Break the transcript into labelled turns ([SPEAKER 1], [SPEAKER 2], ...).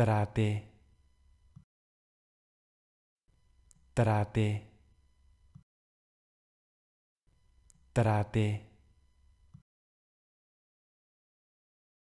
[SPEAKER 1] trate trate trate